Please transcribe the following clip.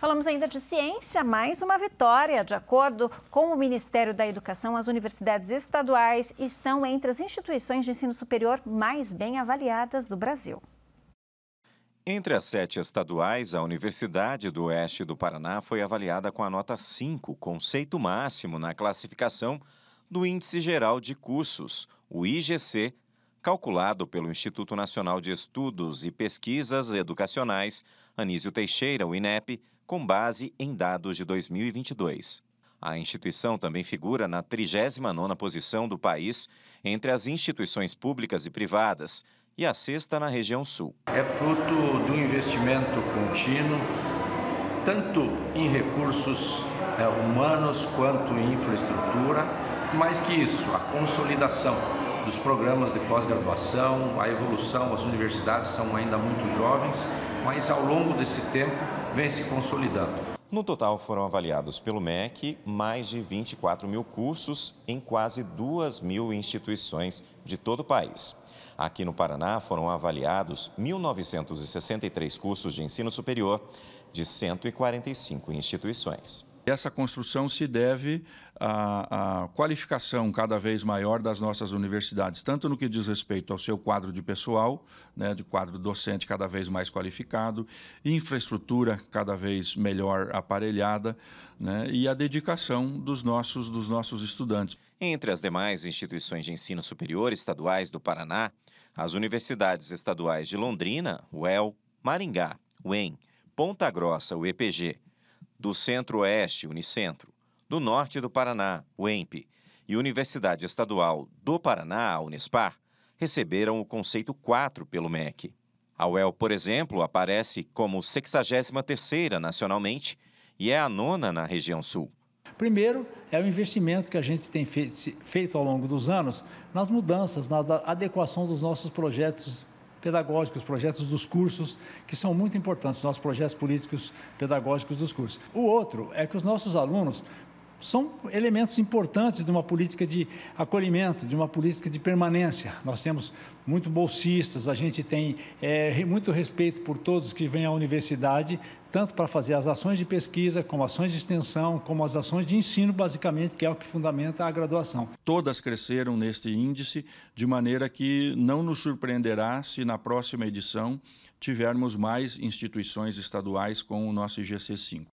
Falamos ainda de ciência, mais uma vitória. De acordo com o Ministério da Educação, as universidades estaduais estão entre as instituições de ensino superior mais bem avaliadas do Brasil. Entre as sete estaduais, a Universidade do Oeste do Paraná foi avaliada com a nota 5, conceito máximo na classificação do Índice Geral de Cursos, o IGC calculado pelo Instituto Nacional de Estudos e Pesquisas Educacionais Anísio Teixeira, o INEP, com base em dados de 2022. A instituição também figura na 39ª posição do país entre as instituições públicas e privadas e a sexta na região sul. É fruto do investimento contínuo, tanto em recursos eh, humanos quanto em infraestrutura, mais que isso, a consolidação dos programas de pós-graduação, a evolução, as universidades são ainda muito jovens, mas ao longo desse tempo vem se consolidando. No total, foram avaliados pelo MEC mais de 24 mil cursos em quase 2 mil instituições de todo o país. Aqui no Paraná foram avaliados 1.963 cursos de ensino superior de 145 instituições essa construção se deve à, à, qualificação cada vez maior das nossas universidades, tanto no que diz respeito ao seu quadro de pessoal, né, de quadro docente cada vez mais qualificado, infraestrutura cada vez melhor aparelhada né, e a dedicação dos nossos, dos nossos estudantes. Entre as demais instituições de ensino superior estaduais do Paraná, as universidades estaduais de Londrina, UEL, Maringá, UEM, Ponta Grossa, UEPG, do Centro-Oeste, Unicentro, do Norte do Paraná, UEMP, e Universidade Estadual do Paraná, Unespar, receberam o conceito 4 pelo MEC. A UEL, por exemplo, aparece como 63ª nacionalmente e é a nona na região sul. Primeiro, é o investimento que a gente tem feito, feito ao longo dos anos nas mudanças, na adequação dos nossos projetos pedagógicos, projetos dos cursos, que são muito importantes, nossos projetos políticos pedagógicos dos cursos. O outro é que os nossos alunos são elementos importantes de uma política de acolhimento, de uma política de permanência. Nós temos muito bolsistas, a gente tem é, muito respeito por todos que vêm à universidade, tanto para fazer as ações de pesquisa, como ações de extensão, como as ações de ensino, basicamente, que é o que fundamenta a graduação. Todas cresceram neste índice, de maneira que não nos surpreenderá se na próxima edição tivermos mais instituições estaduais com o nosso IGC 5.